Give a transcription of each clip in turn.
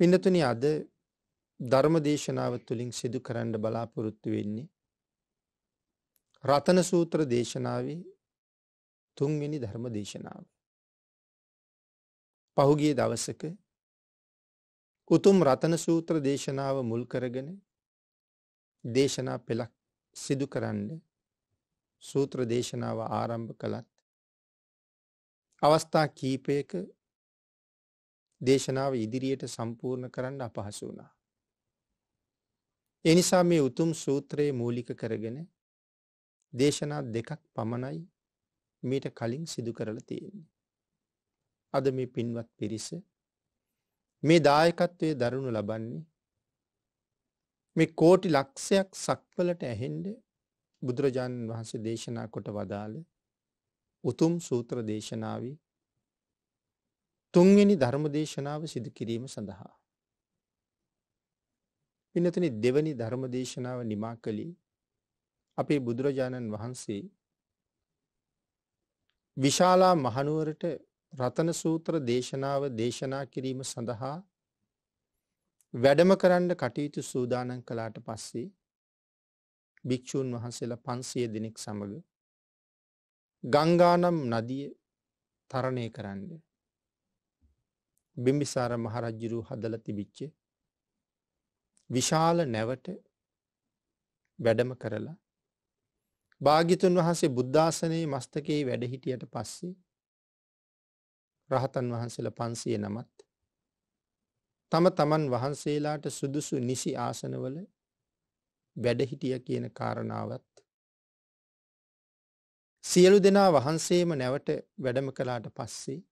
පින්නතුනි අද ධර්ම දේශනාව තුළින් සිදු කරන්න බලාපොරොත්තු වෙන්නේ. රතන සූත්‍ර දේශනාවේ තුන්වෙනි ධර්ම දේශනාව. පහුගිය දවසක උතුම් රතන සූත්‍ර දේශනාව මුල් කරගෙන දේශනා පෙළක් සිදු කරන්න සූත්‍ර දේශනාව ආරම්භ කළත් අවස්ථා කීපයක දේශනාව ඉදිරියට සම්පූර්ණ කරන්න අපහසු වුණා. එනිසා මේ උතුම් සූත්‍රයේ මූලික කරගෙන දේශනා දෙකක් පමණයි මීට කලින් සිදු කරල තියෙන්නේ. අද මේ පින්වත් පිරිස මේ දායකත්වය දරුණු ලබන්නේ මේ කෝටි ලක්ෂයක් සක්වලට ඇහෙන්ඩ බුදුරජාණන් වහන්සේ දේශනා කොට වදාළ උතුම් සූත්‍ර දේශනාවී තුන්වෙනි ධර්ම දේශනාව සිදු කිරීම සඳහා. පිනතන දෙවැනි ධර්ම දේශනාව නිමා කළි අපේ බුදුරජාණන් වහන්සේ විශාලා මහනුවරට රතන සූත්‍ර දේශනාව දේශනා කිරීම සඳහා වැඩම කරන්න කටයුතු සූදානන් කලාට පස්සේ භික්‍ෂූන් වහන්සේලා පන්සිය දෙනෙක් සමඟ ගංගානම් නදිය තරණය කරන්න බිම්බිසාර මහරජ්ජුරු හදල තිබිච්ච විශාල නැවට වැඩම කරලා භාගිතුන් වහන්සේ බුද්ධාසනයේ මස්තකයේ වැඩහිටියට පස්සේ රහතන් වහන්සේල පන්සිය නමත් තම තමන් වහන්සේලාට සුදුසු නිසි ආසනවල වැඩහිටිය කියන කාරණාවත් සියලු දෙනා වහන්සේම නැවට වැඩම කලාට පස්සේ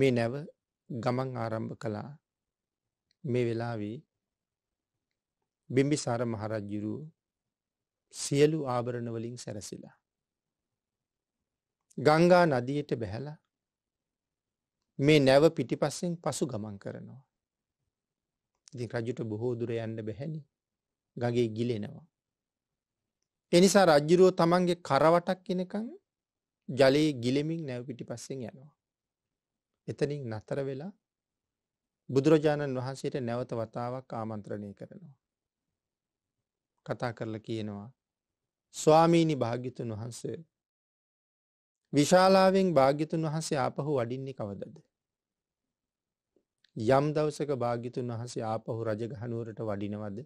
මේ නැව ගමන් ආරම්භ කළා මේ වෙලාවී බිම්බිසාර මහරජ්ජුරු සියලු ආභරණවලින් සැරසිලා. ගංගා නදියට බැහැල මේ නැව පිටිපස්සෙන් පසු ගමන් කරනවා. ඉති රජුට බොහෝ දුර යන්න බැහැනි ගගේ ගිලෙනවා. එනිසා රජ්ජුරුව තමන්ගේ කරවටක් කෙනකං ජලයේ ගිලෙමින් නැව පිටිපස්සෙන් යනවා. එතනින් නතර වෙලා බුදුරජාණන් වහන්සේට නැවත වතාවක් ආමන්ත්‍රණය කරනවා. කතා කරල කියනවා. ස්වාමීණි භාග්‍යතුන් වහන්සේ. විශාලාවෙන් භාග්‍යතුන් වහන්සේ ආපහු වඩින්නේ කවදද. යම් දවසක භාගිතුන් වහසේ ආපහු රජගහනුවරට වඩිනවද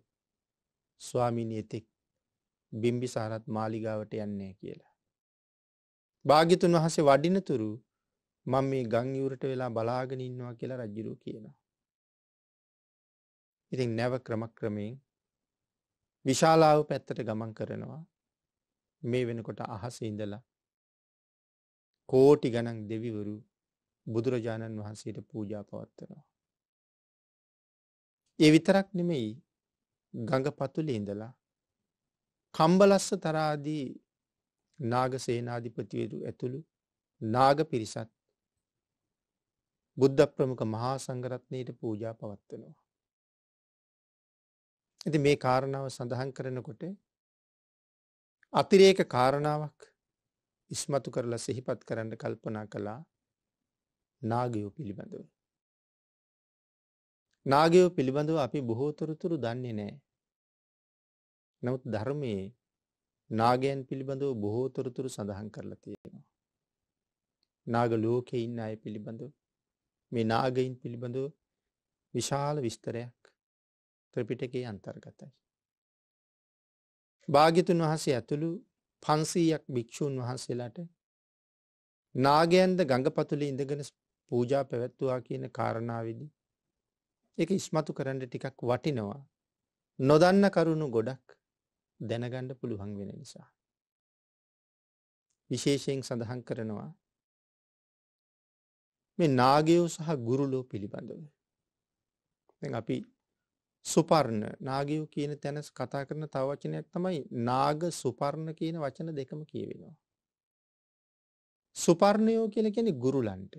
ස්වාමිනී එතෙක් බිම්බිසාරත් මාලිගාවට යන්නේ කියලා. භාගිතුන් වහසේ වඩිනතුරු මම මේ ගං යුරට වෙලා බලාගෙන ඉන්නවා කියලා රජ්ජුරුව කියනවා. ඉතින් නැව ක්‍රමක්‍රමයෙන් විශාලාව පැත්තට ගමන් කරනවා මේ වෙනකොට අහස ඉඳලා කෝටි ගණන් දෙවිවරු බුදුරජාණන් වහන්සේට පූජා පවත්වනවා. ඒ විතරක් නෙමෙයි ගඟ පතුලි ඉඳලා කම්බලස්ස තරාදී නාග සේනාධිපතිවරු ඇතුළු නාග පිරිසත් බුද්ධ ප්‍රමුඛ මහා සංඝරත්නයට පූජා පවත්වනවා. ඉතින් මේ කාරණාව සඳහන් කරනකොට අතිරේක කාරණාවක් ඉස්මතු කරලා සිහිපත් කරන්න කල්පනා කළා නාගයෝ පිළිබඳව. නාගයෝ පිළිබඳව අපි බොහෝ තොරතුරු දන්නේ නෑ. නමුත් ධර්මයේ නාගයන් පිළිබඳව බොහෝ තොරතුරු සඳහන් කරලා තියෙනවා. නාග ලෝකෙ ඉන්න අය පිළිබඳව මේ නාගයින් පිළිබඳව විශාල විස්තරයක් ත්‍රපිටකේ අන්තර්ගතයි. භාගිතුන් වහසේ ඇතුළු පන්සීයක් භික්‍ෂූන් වහන්සේලාට නාගයන්ද ගඟපතුල ඉඳගෙන පූජා පැවැත්තුවා කියන කාරණාවදි. එක ඉස්මතු කරන්න ටිකක් වටිනවා. නොදන්න කරුණු ගොඩක් දැනගණ්ඩ පුළුවන් වෙන නිසා. විශේෂයෙන් සඳහන් කරනවා මේ නාගයෝ සහ ගුරුලෝ පිළිබඳව. අපි සුපර්ණ නාගයෝ කියන තැනස් කතා කරන තව වචනයක් තමයි නාග සුපර්ණ කියන වචන දෙකම කියවෙනවා. සුපර්ණයෝ කියල කෙනෙ ගුරුලන්ට.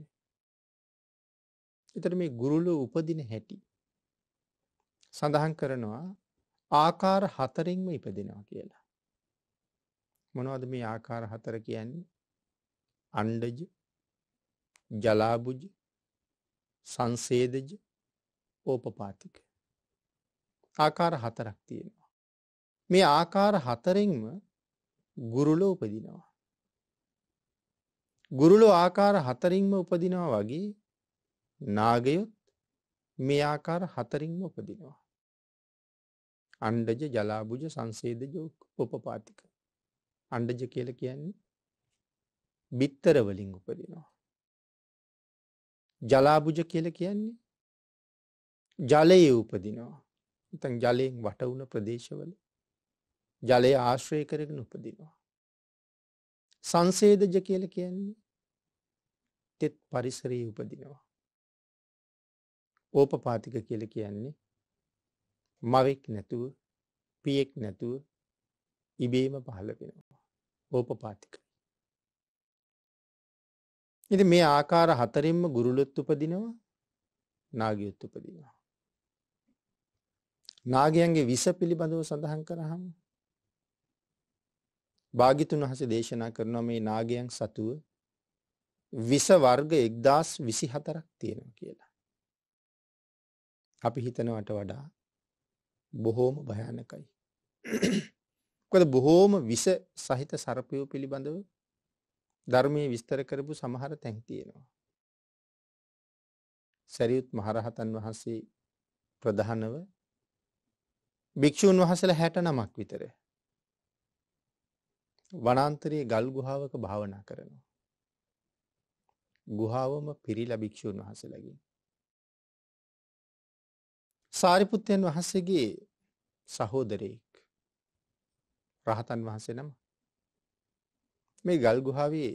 එතට මේ ගුරුලු උපදින හැටි. සඳහන් කරනවා ආකාර හතරින්ම ඉපදෙනවා කියලා. මොනවද මේ ආකාර හතර කියන්නේ අන්ඩජ ජලාබුජ සංසේදජ ඕපපාතික. ආකාර හතරක් තියෙනවා. මේ ආකාර හතරෙන්ම ගුරුලෝ උපදිනවා. ගුරුලෝ ආකාර හතරින්ම උපදිනවා වගේ නාගයොත් මේ ආකාර හතරින්ම උපදිනවා. අණ්ඩජ ජලාබුජ සංසේදජ උපපාතික. අණ්ඩජ කියල කියන්නේ බිත්තරවලින් උපදින. ජලාබුජ කියල කියන්නේ ජලයේ උපදිනවා තන් ජලයෙන් වටවුන ප්‍රදේශවල ජලය ආශ්‍රය කරගෙන උපදිනවා. සංසේදජ කියල කියන්නේ තෙත් පරිසරයේ උපදිනවා. ඕපපාතික කියල කියන්නේ මවෙක් නැතුව පියෙක් නැතුව ඉබේම පහළ වෙනවා ඕපපාතික ඉති මේ ආකාර හතරෙන්ම ගුරුලොත් උපදිනවා නාගයොත් උපදිනවා. නාගයන්ගේ විස පිළිබඳව සඳහන් කරහම්. භාගිතුන් වහස දේශනා කරනවා මේ නාගයන් සතුව විස වර්ග එක්දස් විසි හතරක් තියෙනවා කියලා. අපි හිතනවට වඩා බොහෝම භයානකයි. කොද බොහෝම විස සහිත සරපයෝ පිළිබඳව ධර්මයේ විස්තර කරපු සමහර තැන් තියෙනවා. සැරියුත් මහරහතන් වහන්සේ ප්‍රධානව භික්‍ෂූන් වහසල හැට නමක් විතර. වනන්තරයේ ගල් ගුහාාවක භාවනා කරනවා. ගුහාාවම පිරිල භික්‍ෂූන් වහසලගින්. සාරිපුත්තයන් වහන්සේගේ සහෝදරයෙක් රහතන් වහන්සේ නමක්. මේ ගල්ගුහාවේ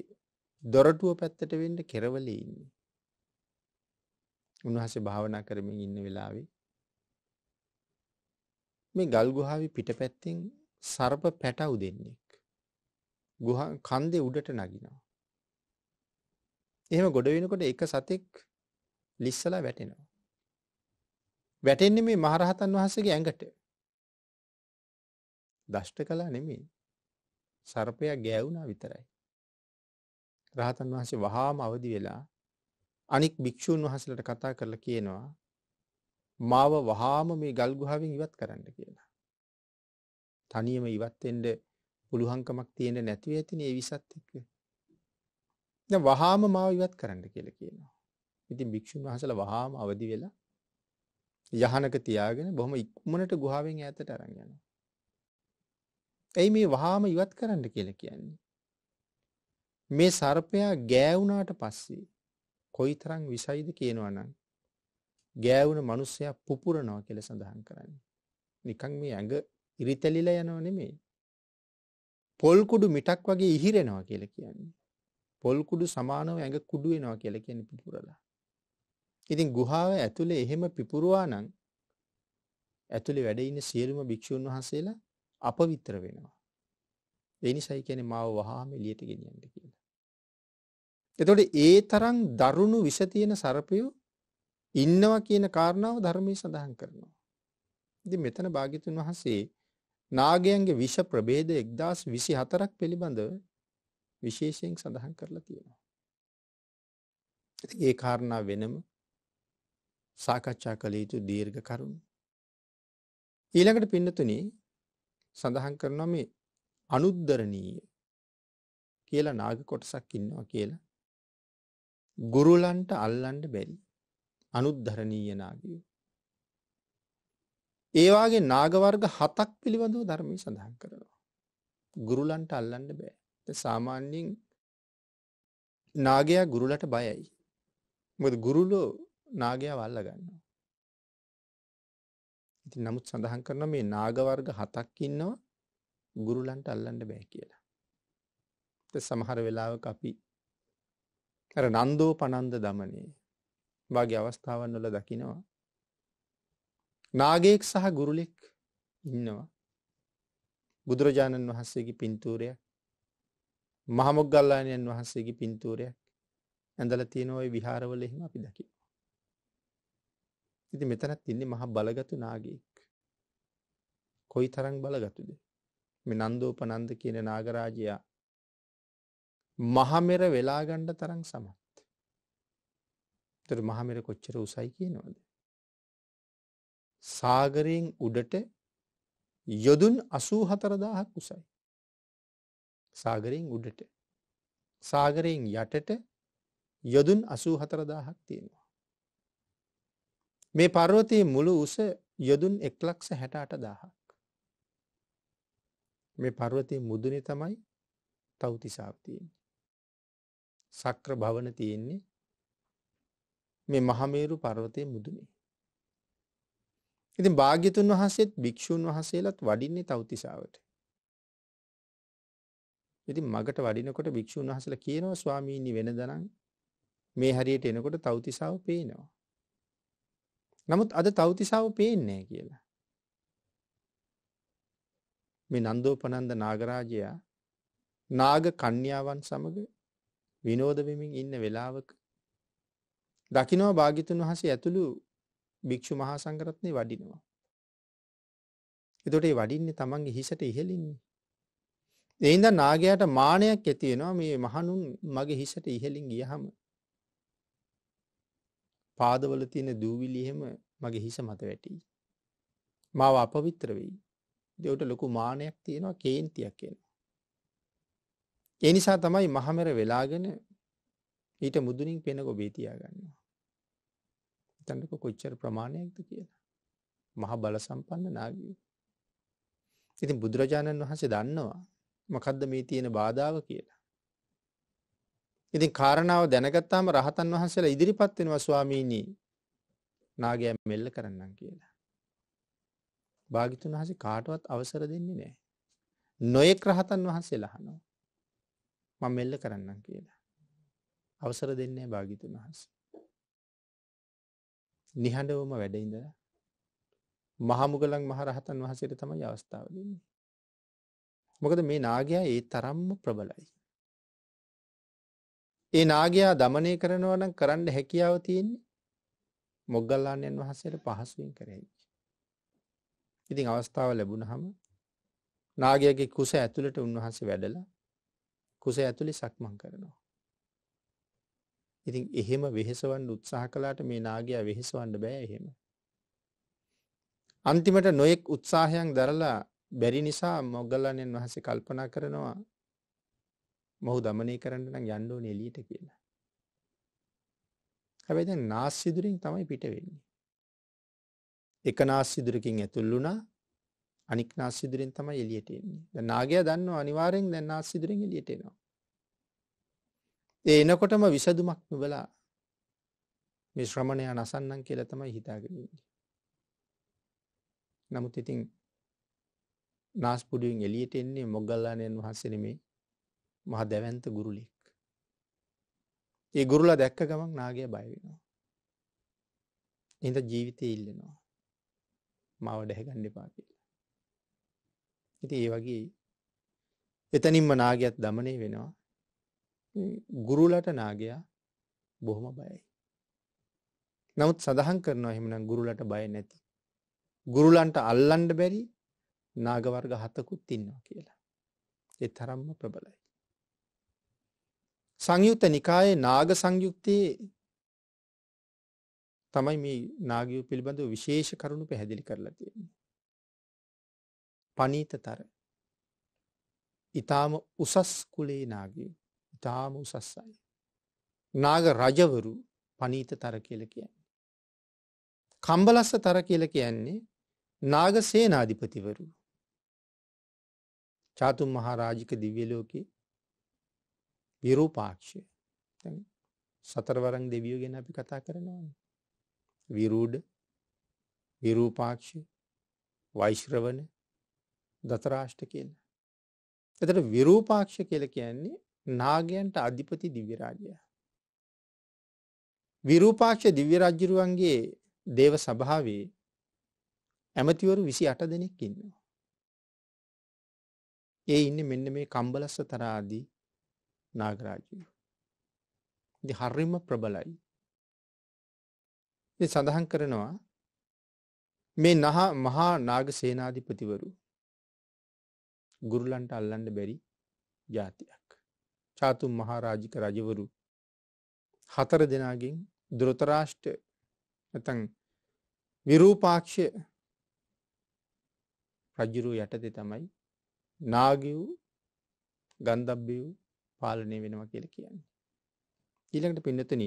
දොරටුව පැත්තට වෙන්න කෙරවලේ ඉන්නේ. උන්වහන්සේ භාවනා කරමින් ඉන්න වෙලාවේ මේ ගල්ගුහාවේ පිටපැත්තෙන් සර්ප පැටව් දෙන්නෙක් ගුහා කන්දේ උඩට නගිනවා. එහෙම ගොඩ වෙනකොට එක සතෙක් ලිස්සලා වැටෙනවා. වැටෙන්නේ මේ මහරහතන් වහන්සේගේ ඇඟට. දෂ්ට කළා නෙමෙයි. සර්පය ගෑවුනා විතරයි. රහතන් වහන්සේ වහාම අවදි වෙලා අනික් භික්‍ෂූන් වහසලට කතා කරලා කියනවා මාව වහාම මේ ගල්ගුහාවෙන් ඉවත් කරන්න කියලා. තනියම ඉවත්තෙන්ට පුළුහංකමක් තියෙන නැතිව ඇතින ඒ විසත් එක්ක. වහාම මාව ඉවත් කරන්න කියල කියනවා. ඉතින් භික්‍ෂූන් වහසල වහාම අවදි වෙලා යහනක තියාගෙන බොහොම ඉක්මනට ගුහාාවෙන් ඇතට අරගෙන. ඇයි මේ වහාම ඉවත් කරන්න කියලා කියන්නේ. මේ සර්පයා ගෑවුනාට පස්සේ කොයිතරම් විසයිද කියනවා නම් ගෑවුන මිනිස්සයා පුපුරනවා කියලා සඳහන් කරන්නේ. නිකන් මේ ඇඟ ඉරිතැලිලා යනව නෙමෙයි. පොල් කුඩු මිටක් වගේ ඉහිරෙනවා කියලා කියන්නේ. පොල් කුඩු සමානව ඇඟ කුඩු වෙනවා කියලා කියන්නේ පිපුරලා. ඉතින් ගුහාව ඇතුලේ එහෙම පිපුරුවා නම් ඇතුලේ වැඩ ඉන්න සියලුම භික්ෂුන් වහන්සේලා අපවිත්‍ර වෙනවා. එනිසයි කියන්නේ මාව වහාම එළියට ගෙනියන්න කියලා. එතකොට ඒ තරම් දරුණු විෂ තියෙන සර්පයෝ ඉන්නවා කියන කාරණාව ධර්මයේ සඳහන් කරනවා. ඉතින් මෙතන භාග්‍යතුන් වහන්සේ නාගයන්ගේ විෂ ප්‍රභේද 1024ක් පිළිබඳව විශේෂයෙන් සඳහන් කරලා තියෙනවා. ඒ කාරණා වෙනම සාකච්ඡා කළ යුතු දීර්ඝ කරුණු. ඊළඟට පින්නතුනි සඳහන් කරනවා මේ අනුද්ධරණීය කියලා නාග කොටසක් ඉන්නවා කියලා. ගුරුලන්ට අල්ලන්ඩ බැරි අනුද්ධරණීය නාගයෝ. ඒවාගේ නාගවර්ග හතක් පිළිබඳව ධර්මය සඳහන් කරනවා. ගුරුලන්ට අල්ලන්ඩ බෑ. සාමාන්‍යෙන් නාගයා ගුරුලට බයයි. මොද ගුරුලෝ නාගයා වල්ල ගන්නවා. ඉතින් නමුත් සඳහන් කරනවා මේ නාග වර්ග හතක් ඉන්නවා ගුරුලන්ට අල්ලන්න බෑ කියලා. ඒත් සමහර වෙලාවක අපි අර නන්දෝ පනන්ද දමනේ වාගේ අවස්ථාවන් වල දකිනවා නාගයෙක් සහ ගුරුලෙක් ඉන්නවා බුදුරජාණන් වහන්සේගේ පින්තූරයක් මහමොග්ගල්ලානයන් වහන්සේගේ පින්තූරයක් ඇඳල තියෙන ওই විහාරවල එහෙම අපි දකිනවා ඉතින් මෙතනත් ඉන්නේ මහා බලගතු නාගයෙක්. කොයි තරම් බලගතුද? මේ නන්දෝපනන්ද කියන නාගරාජයා මහමෙර වෙලා ගන්න තරම් සමත්. ඒතර මහමෙර කොච්චර උසයි කියනවද? සාගරයෙන් උඩට යොදුන් 84000ක් උසයි. සාගරයෙන් උඩට. සාගරයෙන් යටට යොදුන් 84000ක් තියෙනවා. මේ පර්වතයේ මුළු උස යොදුන් එක් ලක්ෂ හැට අට දාහක්. මේ පර්වතය මුදුනෙ තමයි තවතිසාාව තියෙන්නේ. සක්‍ර භවන තියෙන්නේ මේ මහමේරු පර්වතය මුදුනේ. ඉතින් භාග්‍යතුන් වහසෙත් භික්‍ෂූන් වහසේලත් වඩින්නේ තවතිසාාවට. ඉතින් මගට වඩිනකොට භික්‍ෂූන් වහසල කියනවා ස්වාමීණි වෙන දනම් මේ හරියට එනකොට තවතිසාාව පේනවා. නමුත් අද තවතිසාව පේන්නේ කියලා. මේ නන්දෝපනන්ද නාගරාජයා නාග කන්‍යාවන් සමග විනෝද වෙමින් ඉන්න වෙලාවක දකිනවා භාගිතුන් වහසේ ඇතුළු භික්‍ෂු මහා සංකරත්නය වඩිනවා. එතොට වඩින්නේ තමන්ගේ හිසට ඉහෙලින්නේ. එයින්ද නාගයාට මානයක් ඇතියෙනවා මේ මහනුන් මගේ හිසට ඉහෙලින් ගියහම පාදවල තියෙන දූවිලි එහෙම මගේ හිස මත වැටී. මාව අපවිත්‍ර වෙයි. දෙවට ලොකු මානයක් තියෙනවා කේන්තියක් කියනවා. ඒ නිසා තමයි මහමෙර වෙලාගෙන ඊට මුදුනින් පෙන ගොබේ තියාගන්නවා. හිතන්නක කොච්චර ප්‍රමාණයක්ද කියලා. මහ බල සම්පන්න නාගිය. ඉතින් බුදුරජාණන් වහන්සේ දන්නවා මකද්ද මේ තියෙන බාධාව කියලා. ඉතින් කාරණාව දැනගත්තාම රහතන් වහන්සේලා ඉදිරිපත් වෙනවා ස්වාමීණී නාගයම් මෙල්ල කරන්නම් කියලා. භාගිතුන් වහසේ කාටවත් අවසර දෙන්නේ නෑ. නොයෙක් රහතන් වහන්සේ ලහනෝ මං මෙල්ල කරන්නම් කියලා. අවසර දෙන්නේ භාගිතුන් වහස. නිහඬවම වැඩඉඳ මහමුගලන් මහරහතන් වහසට තමයි අවස්ථාව දෙන්නේ. මොකද මේ නාගයා ඒ තරම්ම ප්‍රබලයි. ඒ නාගයා දමනය කරනවා නම් කරන්න හැකියාව තියෙන්නේ මොග්ගල්ලාණන් වහන්සේට පහසුවෙන් කරයි. ඉතින් අවස්ථාව ලැබුණහම නාගයාගේ කුස ඇතුළට උන්වහන්සේ වැඩලා කුස ඇතුළේ සක්මන් කරනවා. ඉතින් එහෙම වෙහෙසවන්න උත්සාහ කළාට මේ නාගයා වෙහෙසවන්න බෑ එහෙම. අන්තිමට නොයෙක් උත්සාහයන් දරලා බැරි නිසා මොග්ගල්ලාණන් වහන්සේ කල්පනා කරනවා මොහු දමනය කරන්න නම් යන්න ඕනේ එළියට කියලා. හැබැයි දැන් නාස්සිදුරින් තමයි පිට වෙන්නේ. එක නාස්සිදුරකින් ඇතුල් වුණා අනික් නාස්සිදුරින් තමයි එළියට එන්නේ. දැන් නාගයා දන්නව අනිවාර්යෙන් දැන් නාස්සිදුරින් එළියට එනවා. ඒ එනකොටම විසදුමක් නුබලා මේ ශ්‍රමණයා නසන්නම් කියලා තමයි හිතාගෙන ඉන්නේ. නමුත් ඉතින් නාස්පුඩුවෙන් එළියට එන්නේ මොග්ගල්ලාණන් වහන්සේ නෙමෙයි මහ දැවන්ත ගුරුලික්. ඒ ගුරුල දැක්ක ගමක් නාගේ බයවෙනවා. එඳ ජීවිතය ඉල්ලෙනවා. මව ඩැහැගණ්ඩ පා කියලා. ඉති ඒ වගේ එතනින්ම නාගයක්ත් දමනය වෙනවා. ගුරුලට නාගයා බොහොම බයයි. නමුත් සඳහන් කරනවා එහෙමනම් ගුරුලට බය නැති. ගුරුලන්ට අල්ලන්ඩ බැරි නාගවර්ග හතකුත් ඉන්නවා කියලා. එ තරම්ම ප්‍රබලයි. සංයුක්ත නිකායේ නාග සංයුක්තයේ තමයි මේ නාගයෝ පිළිබඳව විශේෂ කරුණු පැහැදිලි කරලා තියෙන්නේ. පනීතතර. ඊටාම උසස් කුලේ නාගයෝ. ඊටාම උසස් අය. නාග රජවරු පනීතතර කියලා කියන්නේ. කම්බලස්ස තර කියලා කියන්නේ නාග සේනාධිපතිවරු. චාතුම් මහරාජික දිව්‍යලෝකේ විරූපාක්ෂය සතරවරන් දෙවියෝ ගැන අපි කතා කරනවන. විරූඩ විරූපාක්ෂ වෛශ්‍රවන දතරාෂ්ට කියන්න. එතට විරූපාක්ෂ කියල කියන්නේ නාගයන්ට අධිපති දිවිරාජය. විරූපාක්ෂ දිව්‍යරජ්ජරුවන්ගේ දේව සභාවේ ඇමතිවරු විසි අට දෙනෙක් ඉන්නවා. ඒ ඉන්න මෙන්න මේ කම්බලස්ස තරාදී නාගරාජය. ඉති හරිම ප්‍රබලයි. සඳහන් කරනවා මේ නහා මහා නාග සේනාධිපතිවරු ගුරුලන්ට අල්ලන්න බැරි ජාතියක්. චාතුම් මහාරාජික රජවරු හතර දෙනාගෙන් දුරතරාෂ්ට ඇතන් විරූපාක්ෂය රජ්ජුරූ යටතේ තමයි නාගවූ ගන්දබ්බියූ පාලනය වෙනවා කියල කියන්නේ. ඊළඟට පින්නතන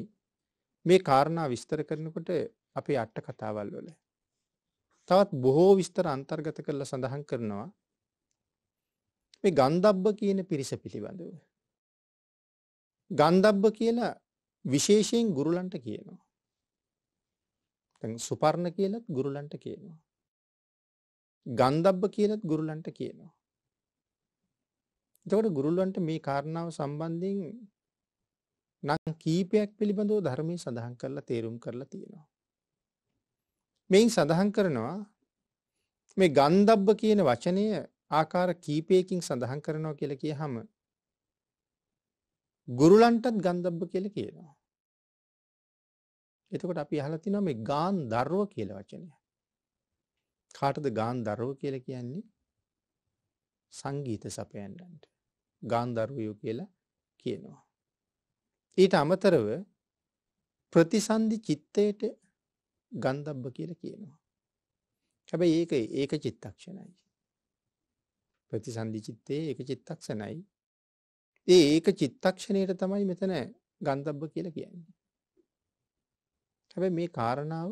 මේ කාරණා විස්තර කරනකොට අපේ අට්ට කතාවල් වල. තවත් බොහෝ විස්තර අන්තර්ගත කරලා සඳහන් කරනවා මේ ගන්දබ්බ කියන පිරිස පිළිබඳව. ගන්දබ්බ කියලා විශේෂයෙන් ගුරුලන්ට කියනවා. සුපර්ණ කියලත් ගුරුලන්ට කියනවා. ගන්දබ්බ කියලත් ගුරුලන්ට කියනවා. එතකොට ගුරුල්වන්ට මේ කාරණාව සම්බන්ධයෙන් නම් කීපයක් පිළිබඳව ධර්මයේ සඳහන් කරලා තේරුම් කරලා තියෙනවා. මෙයින් සඳහන් කරනවා මේ ගන්ධබ්බ කියන වචනය ආකාර කීපයකින් සඳහන් කරනවා කියලා කියහම ගුරුලන්ටත් ගන්ධබ්බ කියලා කියනවා. එතකොට අපි අහලා තිනවා මේ ගාන්ධර්ව කියලා වචනය. කාටද ගාන්ධර්ව කියලා කියන්නේ සංගීත සපයන්නන්ට ගාන්ධර්වයෝ කියලා කියනවා. ඊට අමතරව ප්‍රතිසන්ධි චිත්තයට ගන්ධබ්බ කියලා කියනවා. හැබැයි ඒක ඒක චිත්තක්ෂණයි. ප්‍රතිසන්ධි චිත්තේ ඒක චිත්තක්ෂණයි. ඒ ඒක චිත්තක්ෂණයට තමයි මෙතන ගන්ධබ්බ කියලා කියන්නේ. හැබැයි මේ කාරණාව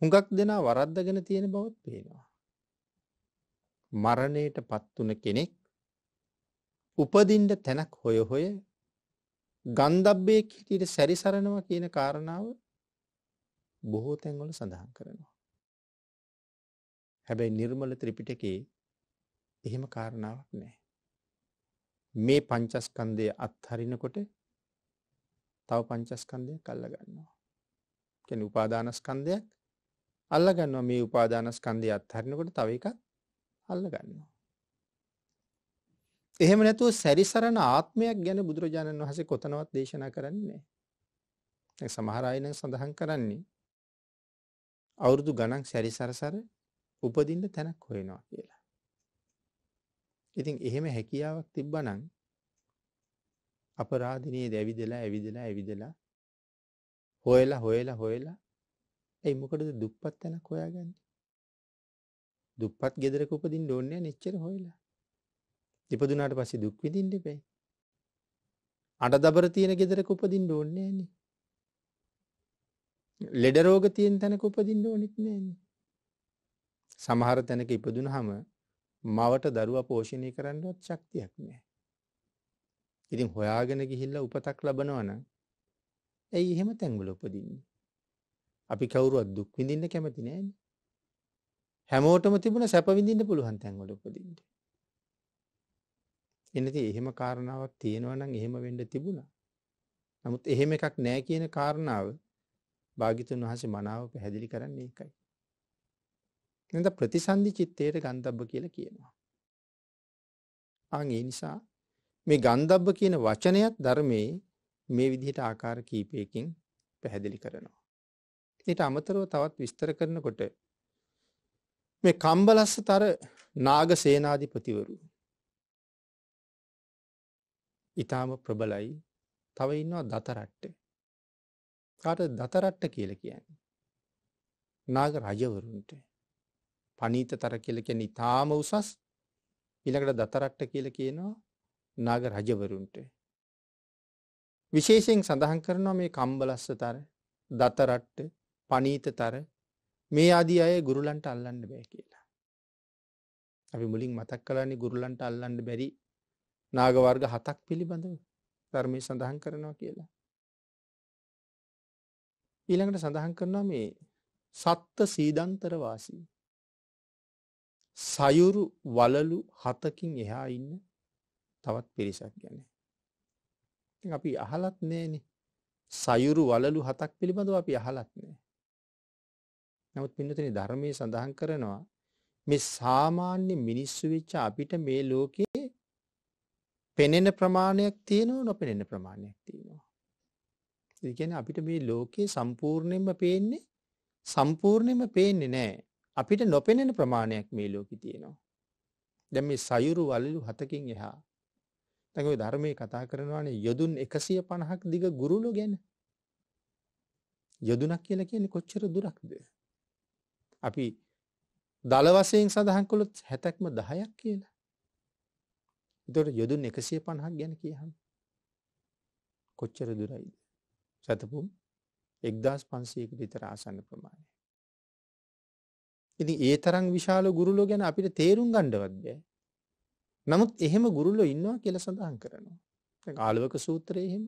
හුඟක් දෙනා වරද්දගෙන තියෙන බවත් පේනවා. මරණයට පත්වන කෙනෙක් උපදින්ට තැනක් හොය හොය ගන්ධබ්බේ හිටියට සැරිසරනවා කියන කාරණාව බොහෝ තැන්වල සඳහන් කරනවා. හැබැයි නිර්මල ත්‍රිපිටකේ එහෙම කාරණාවක් නෑ. මේ පංචස්කන්දය අත්හරිනකොට තව පංචස්කන්දයක් අල්ල ගන්නවා. කැන උපාදානස්කන්දයක් අල්ල ගන්නවා මේ උපාදානස්කන්දය අත්හරිනකොට තව එකක් අල්ල ගන්නවා. එහෙම නැතුව සැරිසරන ආත්මයක් ගැන බුදුරජාණන් වහසේ කොතනවත් දේශනා කරන්නේ. සමහරයින සඳහන් කරන්නේ. අවුරුදු ගණන් සැරිසරසර උපදින්න තැනක් හොයෙනවා කියලා. ඉතින් එහෙම හැකියාවක් තිබ්බනං අපරාධිනයේ දැවිදලා ඇවිදලා ඇවිදලා හොයලා හොයලා හොයලා ඇයි මොකටද දුප්පත් තැනක් හොයාගන්නේ දුප්පත් ගෙදරක උපදින්න ඕනේ නැච්චර හොයලා ඉපදුනාට පස්සේ දුක් විඳින්න එපයි. අඩදබර තියෙන ගෙදරක උපදින්න ඕනේ නෑනේ. ලෙඩ රෝග තියෙන තැනක උපදින්න ඕනෙත් නෑනේ. සමහර තැනක ඉපදුනහම මවට දරුවා පෝෂණය කරන්නවත් ශක්තියක් නෑ. ඉතින් හොයාගෙන ගිහිල්ලා උපතක් ලබනවා නම් ඇයි එහෙම තැන්වල උපදින්නේ? අපි කවුරුවත් දුක් විඳින්න කැමති නෑනේ. හැමෝටම තිබුණ සැප විඳින්න පුළුවන් තැන්වල උපදින්න. එනති එහෙම කාරණාවක් තියෙනවනම් එහෙම වෙන්ඩ තිබුණා. නමුත් එහෙම එකක් නෑ කියන කාරණාව භාගිතුන් වහස මනාව පැහැදිලි කරන්නේ එකයි. එඳ ප්‍රතිසන්ධි චිත්තයට ගන්තබ්බ කියලා කියනවා. අං ඒ නිසා මේ ගන්දබ්බ කියන වචනයත් ධර්මයේ මේ විදිහට ආකාර කීපයකින් පැහැදිලි කරනවා. එට අමතරව තවත් විස්තර කරනකොට මේ කම්බලස්ස තර නාග සේනාධිපතිවරු ඉතාම ප්‍රබලයි තව ඉන්නවා දතරට්ට කාට දතරට්ට කියල කියන්නේ. නාග රජවරුන්ට පනීත තර කියල කියන ඉතාම උසස් ඉළඟට දතරට්ට කියල කියනවා නාග රජවරුන්ට. විශේෂයෙන් සඳහන් කරනවා මේ කම්බලස්ස තර දතරට්ට පනීත තර මේ අදී අය ගුරුලන්ට අල්ලන්න බෑ කියලා. අපි මුලින් මතක් කලන්නේ ගුරුලන්ට අල්ලන්න බැරි නාගවර්ග හතක් පිළිබඳව ධර්මය සඳහන් කරනවා කියලා. ඊළඟට සඳහන් කරනවා මේ සත්ත සීදන්තරවාසී. සයුරු වලලු හතකින් එහා ඉන්න තවත් පිරිසක් ගැන. අපි අහලත් නෑන සයුරු වලලු හතක් පිළිබඳව අපි අහලත් නෑ. නමුත් පින්නතින ධර්මය සඳහන් කරනවා මේ සාමාන්‍ය මිනිස්සු වෙච්ච අපිට මේ ලෝකයේ පෙනෙන ප්‍රමාණයක් තියෙනවා නොපෙනෙන ප්‍රමාණයක් තියෙනවා. ඉගැන අපිට මේ ලෝකයේ සම්පූර්ණයෙන්ම පේන්නේ සම්පූර්ණයම පේන්නේ නෑ අපිට නොපෙනෙන ප්‍රමාණයක් මේ ලෝකෙ තියෙනවා. දැ මේ සයුරු වලලු හතකින් එහා. තැකව ධර්මය කතා කරනවානේ යොදුන් එකසිය පණහක් දිග ගුරුලු ගැන. යොදුනක් කියල කියන්නේ කොච්චර දුරක්ද. අපි දලවසයෙන් සඳහන් කොළොත් හැතැක්ම දහයක් කියලා. එතකොට යොදුන් 150ක් ගැන කියහන්. කොච්චර දුරයිද? සතපුම් 1500කට විතර ආසන්න ප්‍රමාණය. ඉතින් ඒ තරම් විශාල ගුරුලෝ ගැන අපිට තේරුම් ගන්නවත් බෑ. නමුත් එහෙම ගුරුල්ලෝ ඉන්නවා කියලා සඳහන් කරනවා. දැන් ආලවක සූත්‍රයේ එහෙම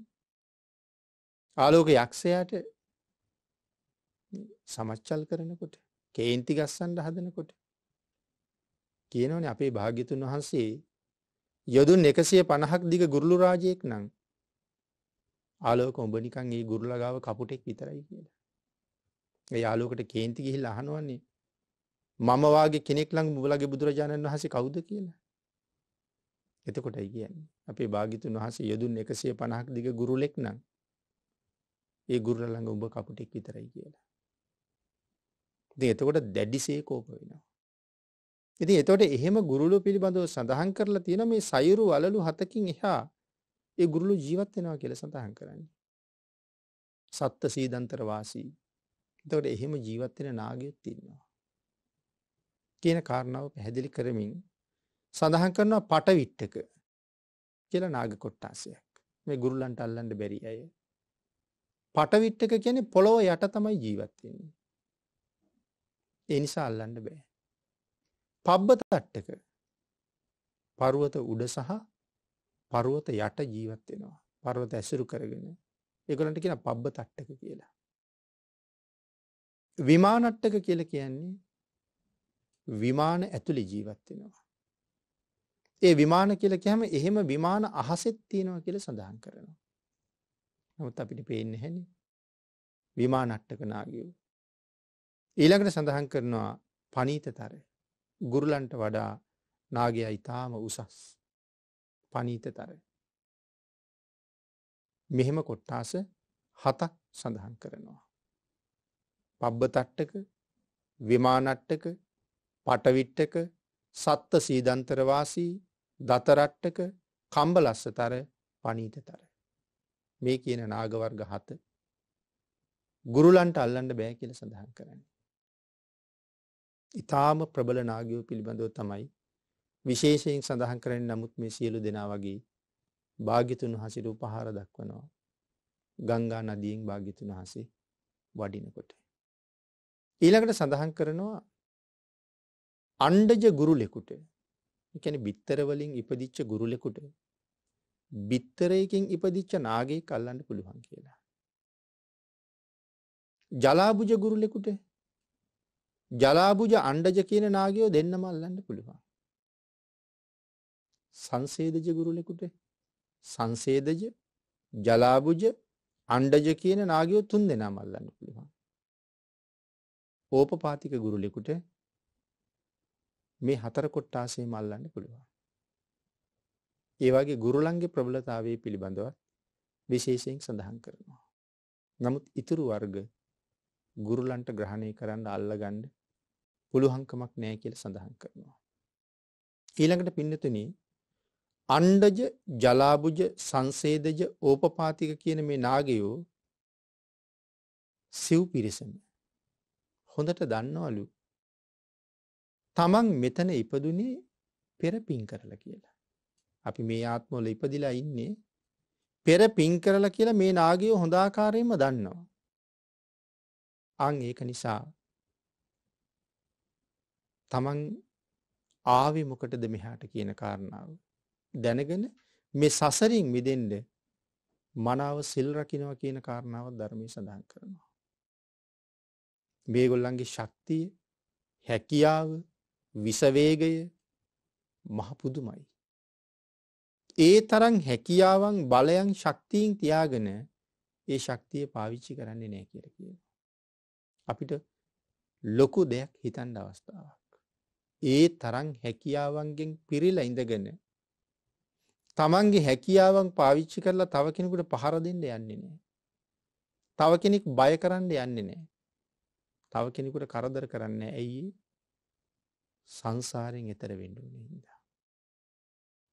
ආලෝක යක්ෂයාට සමච්චල් කරනකොට කේන්ති ගස්සන්න හදනකොට කියනවනේ අපේ භාග්‍යතුන් වහන්සේ යොදුන් 150ක් දිග ගුරුළු රාජයෙක් නම් ආලෝක ඔබ නිකන් ඒ ගුරුලා ගාව කපුටෙක් විතරයි කියලා. ඒ ආලෝකට කේන්ති ගිහිල්ලා අහනවන්නේ මම වාගේ කෙනෙක් ළඟ මුලගේ බුදුරජාණන් වහන්සේ කවුද කියලා. එතකොටයි කියන්නේ. අපේ භාග්‍යතුන් වහන්සේ යොදුන් 150ක් දිග ගුරුලෙක් නම් ඒ ගුරුලා ළඟ ඔබ කපුටෙක් විතරයි කියලා. ඉතින් එතකොට දැඩිසේ කෝප වෙනවා. ඉතින් එතකොට එහෙම ගුරුළු පිළිබඳව සඳහන් කරලා තියෙන මේ සයුරු වලලු හතකින් එහා ඒ ගුරුළු ජීවත් වෙනවා කියලා සඳහන් කරන්නේ. සත්ත්‍ය සීදන්තර වාසී. එතකොට එහෙම ජීවත් වෙන නාගයොත් ඉන්නවා. කියන කාරණාව පැහැදිලි කරමින් සඳහන් කරනවා පටවිට්ටක කියලා නාග කොට්ටාසයක්. මේ ගුරුලන්ට අල්ලන්න බැරි අය. පටවිට්ටක කියන්නේ පොළොව යට තමයි ජීවත් වෙන්නේ. ඒ නිසා අල්ලන්න බෑ. පබ්බත තට්ටක පරුවත උඩ සහ පරුවත යට ජීවත් වෙනවා පරුවත ඇසුරු කරගෙන එකලට කියෙන පබ්බ තට්ටක කියලා. විමානට්ටක කියල කියන්නේ විමාන ඇතුළි ජීවත් වෙනවා. ඒ විමාන කියල කැම එහෙම විමාන අහසෙත් තියෙනවා කියල සඳහන් කරනවා. නමුත් අපිට පේන්න හැනි විමානට්ටක නාගියෝ. ඊළඟට සඳහන් කරනවා පනීතතරය ගුරුලන්ට වඩා නාගයා ඉතාම උසස් පනීතතර. මෙහෙම කොට්ටාස හතක් සඳහන් කරනවා. පබ්බතට්ටක විමානට්ටක පටවිට්ටක සත්ත සීධන්තරවාසී දතරට්ටක කම්බලස්සතර පනීතතර. මේ කියන නාගවර්ග හත ගුරුලන්ට අල්ලන්න බෑ කියල සඳහන් කරන්න. ඉතාම ප්‍රබල නාගයෝ පිළිබඳව තමයි විශේෂයෙන් සඳහන් කරෙන් නමුත් මේ සියලු දෙනා වගේ භාගිතුන් හසිර උපහාර දක්වනවා ගංගා නදීන් භාගිතුන් හසේ වඩිනකොට. ඊළඟට සඳහන් කරනවා අණ්ඩජ ගුරුලෙකුට එකැන බිත්තරවලින් ඉපදිච්ච ගුරුලෙකුට බිත්තරයකින් ඉපදිච්ච නාගේ කල්ලන්න පුළුවන් කියලා. ජලාබුජ ගුරුලෙකුට ජලාබුජ අණ්ඩජ කියන නාගයෝ දෙන්න මල්ලන්න පුළුවන්. සංසේදජ ගුරුලෙකුට සංසේදජ ජලාබුජ අණ්ඩජ කියන නාගයෝ තුන් දෙනා මල්ලන්න පුළුවන්. ඕපපාතික ගුරුලෙකුට මේ හතර කොට්ටාසේ මල්ලන්න පුළුවන්. ඒවාගේ ගුරුලන්ගේ ප්‍රබලතාවේ පිළිබඳව විශේෂයෙන් සඳහන් කරනවා. නමුත් ඉතුරු වර්ග ගුරුලන්ට ග්‍රහණය කරන්න අල්ලගණ්ඩ පුළුහංකමක් නෑ කියල සඳහන් කරනවා. ඊළඟට පින්නතුන අණ්ඩජ ජලාබුජ සංසේදජ ඕපපාතික කියන මේ නාගයෝ සිව් පිරිසම හොඳට දන්නවලු තමන් මෙතන ඉපදුනේ පෙර පින් කරලා කියලා. අපි මේ ආත්මොල ඉපදිලා ඉන්නේ පෙර පින් කරලා කියලා මේ නාගයෝ හොඳාකාරයම දන්නවා. අං ඒක නිසා තමන් ආවි මොකටද මෙහාට කියන කාරණාව. දැනගෙන මේ සසරින් මිදෙන්ඩ මනාව සිල් රකිනවා කියන කාරණාව ධර්මය සඳහන් කරනවා. මේගොල්ලන්ගේ ශක්තිය හැකියාව විසවේගය මහපුදුමයි. ඒ තරන් හැකියාවන් බලයන් ශක්තිීන් තියාගෙන ඒ ශක්තිය පාවිච්චි කරන්නේ නෑ කියර කියන. අපිට ලොකු දෙයක් හිතන් අවස්ථාවක්. ඒ තරම් හැකියාවන්ගෙන් පිරිලා ඉඳගෙන තමන්ගේ හැකියාවන් පාවිච්චි කරලා තව කෙනෙකුට පහර දෙන්න යන්නේ නෑ. තව කෙනෙක් බය කරන්න යන්නේ නෑ. තව කෙනෙකුට කරදර කරන්න ඇයි සංසාරයෙන් එතර වෙන්ඩුන්නේ හිදා.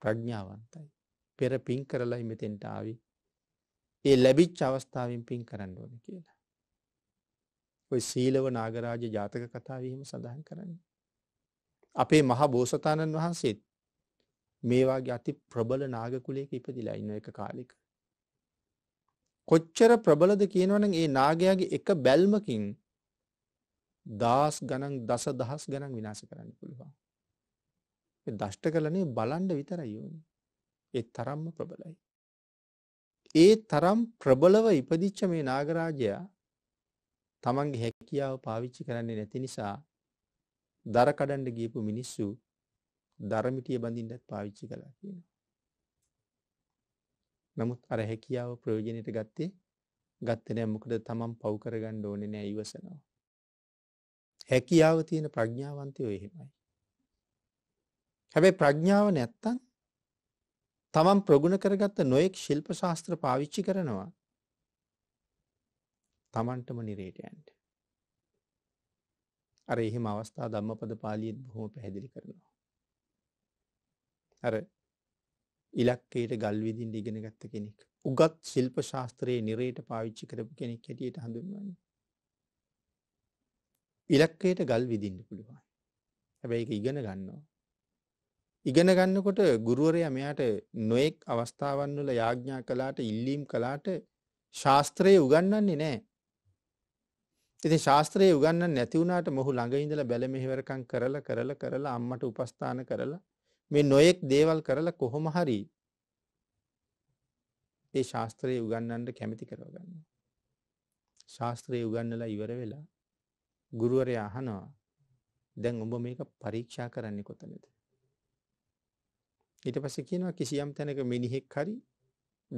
ප්‍රඥාවන්තයි. පෙර පින් කරලා ඉමතෙන්ට ආවි ඒ ලැබිච් අවස්ථාවෙන් පින් කරන්න ඕන කියලා. ඔයි සීලව නාගරාජ ජාතක කතාවීම සඳහන් කරන්නේ. අපේ මහා බෝසතාණන් වහන්සේත් මේවාගේ අති ප්‍රබල නාගකුලයක ඉපදිලා ඉන්න එක කාලෙක. කොච්චර ප්‍රබලද කියනවනම් ඒ නාගයාගේ එක බැල්මකින් දාස් ගණන් දස දහස් ගණන් විනාශ කරන්න පුළුවන්. දෂ්ට කලනේ බලන්ඩ විතරයි ඕනි. ඒ තරම්ම ප්‍රබලයි. ඒ තරම් ප්‍රබලව ඉපදිච්ච මේ නාගරාජයා තමන්ගේ හැකියාව පාවිච්චි කරන්නේ නැති නිසා දර කඩන්න ගියපු මිනිස්සු දරමිටිය බඳින්නත් පාවිච්චි කළා කියනවා. නමුත් අර හැකියාව ප්‍රයෝජනයට ගත්තේ ගත්තේ නැහැ මොකද තමන් පව් කරගන්න ඕනේ නැහැ ඉවසනවා. හැකියාව තියෙන ප්‍රඥාවන්තයෝ එහෙමයි. හැබැයි ප්‍රඥාව නැත්තම් තමන් ප්‍රගුණ කරගත්ත නොයෙක් ශිල්ප ශාස්ත්‍ර පාවිච්චි කරනවා. තමන්ටම නිරේට යන්න. අර එහෙම අවස්ථා ධම්මපද පාලියත් බොහොම පැහැදිලි කරනවා. අර ඉලක්කයට ගල්විදින් ඉගෙන ගත්ත කෙනෙක් උගත් ශිල්ප ශාස්ත්‍රයේ නිරයට පාවිච්චි කරපු කෙනෙක් හැටියට හඳුන්වන්න. ඉලක්කයට ගල් විදින්න පුළුවන්. හැබැයි ඉගෙන ගන්නවා. ඉගෙන ගන්නකොට ගුරුවරයා මෙයාට නොයෙක් අවස්ථාවන් වල යාඥා කළාට ඉල්ලීම් කළාට ශාස්ත්‍රයේ උගන්වන්නේ නැහැ. ඉති ශාස්ත්‍රය උගන්න නැතිවුණට මොහු ළඟ ඉඳල බැල මෙහිවරකං කරලා කරල කරලා අම්මට උපස්ථාන කරලා මේ නොයෙක් දේවල් කරලා කොහොම හරි ඒ ශාස්ත්‍රයේ උගන්නන්ට කැමති කරවගන්න. ශාස්ත්‍රයේ උගන්නලා ඉවර වෙලා ගුරුවරය අහනවා දැන් උඹ මේක පරීක්ෂා කරන්නේ කොතනද. ඊට පස කියනවා කිසියම් තැනක මිනිහෙක් හරි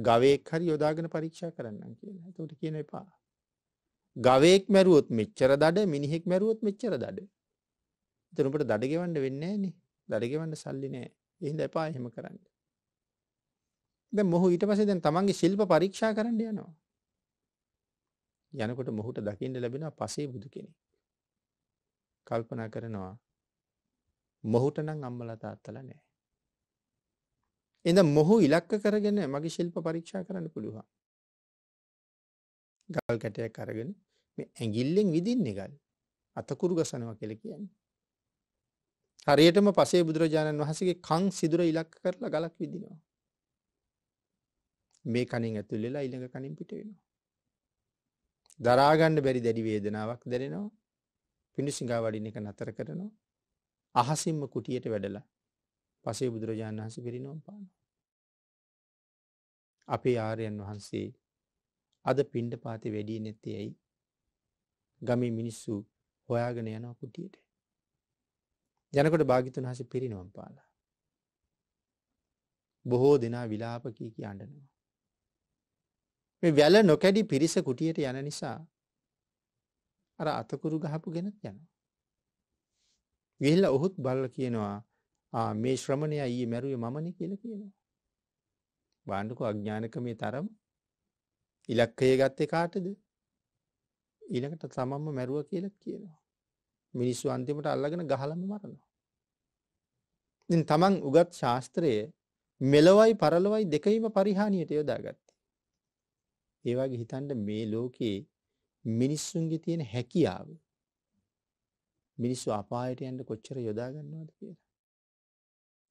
ගවයෙක් හරි යොදාගෙන පරීක්ෂා කරන්න කියලා තොට කියන එපා ගවයෙක් මැරුවොත් මෙච්චර දඩ මිනිහෙක් මැරුවොත් මෙච්චර දඩ. එතනකට දඩ ගෙවන්න වෙන්නේ නේ දඩ ගෙවන්න සල්ලි නෑ. එහෙනම් එපා එහෙම කරන්න. දැන් මොහු ඊට පස්සේ දැන් තමන්ගේ ශිල්ප පරීක්ෂා කරන්න යනවා. යනකොට මොහුට දකින්න ලැබෙනවා පසේ බුදු කෙනෙක්. කල්පනා කරනවා මොහුට නම් අම්මලා තාත්තලා නෑ. එඳ මොහු ඉලක්ක කරගෙන මගේ ශිල්ප පරීක්ෂා කරන්න පුළුවන්. ගල් කැටයක් අරගෙන මේ ඇඟිල්ලෙන් විදින්නේ ගල් අතකුරු ගසනවා කියලා කියන්නේ. හරියටම පසේ බුදුරජාණන් වහන්සේගේ කං සිදුර ඉලක්ක කරලා ගලක් විදිනවා. මේ කණින් ඇතුල් වෙලා ඊළඟ කණින් පිට වෙනවා. දරා ගන්න බැරි දැඩි වේදනාවක් දැනෙනවා. පිඬුසිඟා වඩින එක නතර කරනවා. අහසින්ම කුටියට වැඩලා පසේ බුදුරජාණන් වහන්සේ පිරිනොම් පානවා. අපේ ආර්යයන් වහන්සේ අද පින්ඩ පාති වැඩිය නැත්තේ ඇයි ගමේ මිනිස්සු හොයාගෙන යනවා කුටියට. යනකොට භාගිතුන් හස පිරිනවම් පාලා. බොහෝ දෙනා විලාපකී කිය අඩනවා. මේ වැල නොකැඩි පිරිස කුටියට යන නිසා අර අතකුරු ගහපු ගෙනත් යනවා. වෙල්ල ඔහුත් බල්ල කියනවා මේ ශ්‍රමණය ඊ මැරුවේ මමන කියල කියනවා. බාණ්ඩුකු අඥ්ඥානක මේ තරම් ඉලක්කය ගත්තේ කාටද ඊළඟට තමන්ම මැරුව කියල කියනවා. මිනිස්සු අන්තිමට අල්ලගෙන ගහලම මරනවා. ඉතින් තමන් උගත් ශාස්ත්‍රය මෙලොවයි පරලොවයි දෙකීම පරිහානියට යොදා ගත්තේ. ඒවාගේ හිතන්ට මේ ලෝකයේ මිනිස්සුන්ගේ තියෙන හැකියාව මිනිස්සු අපායට යන්ට කොච්චර යොදාගන්නවාද කියලා.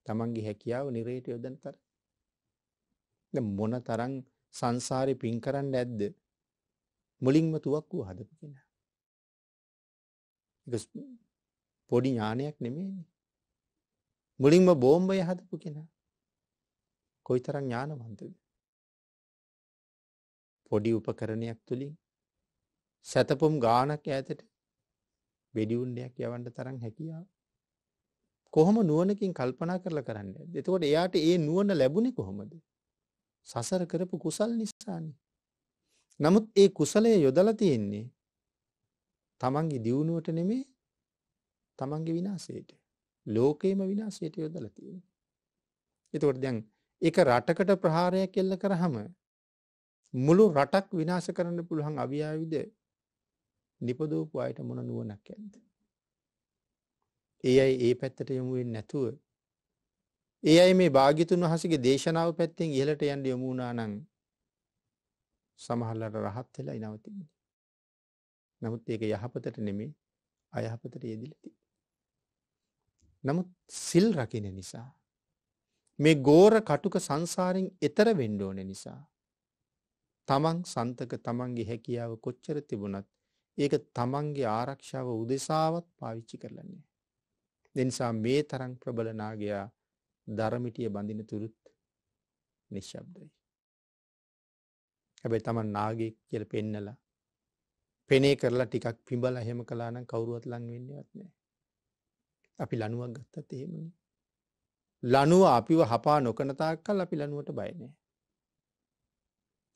තමන්ගේ හැකියාව නිරේට යොදන් තර මොන තරන් සංසාරය පින් කරන්න ඇද්ද මුලින්ම තුවක් වූ හදපු කෙන. පොඩි ඥානයක් නෙමේනි. මුලින්ම බෝම්බය හදපු කෙන කොයි තරම් ඥානවන්තද. පොඩි උපකරණයක් තුළින් සැතපුම් ගානක් ඇතට බෙඩිවුන්ඩයක් යවන්ට තරම් හැකියාව. කොහොම නුවනකින් කල්පනා කරලා කරන්න එතකොට එයාට ඒ නුවන ලැබුණෙ කොහොමද සසර කරපු කුසල් නිස්සානි. නමුත් ඒ කුසලය යොදල තියෙන්නේ තමන්ගේ දියුණුවට නෙමේ තමන්ගේ විනාසයට ලෝකයේම විනාසයට යොදල තියෙන. එතකොට දැන් එක රටකට ප්‍රහාරයක් එල්ල කරහම මුළු රටක් විනාශ කරන්න පුළුවන් අවියාවිද නිපදෝපු අයට මොන නුවනක් ඇද. ඒ අයි ඒ පැත්තට යොමුුවෙන් නැතුව ඒ අයි මේ භාගිතුන් වහසගේ දේශනාව පැත්තෙන් ඉහලට යන්ඩ යොමුණනා නං සමහල්ලට රහත් වෙලා ඉනවතින්නේ. නමුත් ඒක යහපතට නෙමේ අයහපතට යෙදිලති. නමුත් සිල් රකින නිසා. මේ ගෝර කටුක සංසාරෙන් එතර වෙන්ඩෝන නිසා. තමන් සන්තක තමන්ගේ හැකියාව කොච්චර තිබුණත් ඒක තමන්ගේ ආරක්ෂාව උදෙසාවත් පාවිච්චි කරලන්නේ. දෙනිසා මේ තරං ප්‍රබලනාගයා ධර්මිටිය බඳින තුරුත් නිශ්ශබ්දයි. හැබැයි තමන් නාගෙක් කියල පෙන්නලා පෙනේ කරලා ටිකක් පිඹල හෙම කලානම් කවරුවත් ලං වෙන්නවත් නෑ. අපි ලනුවක් ගත්තත් එහෙමන. ලනුව අපිව හපා නොකනතාක් කල් අපි ලනුවට බයනෑ.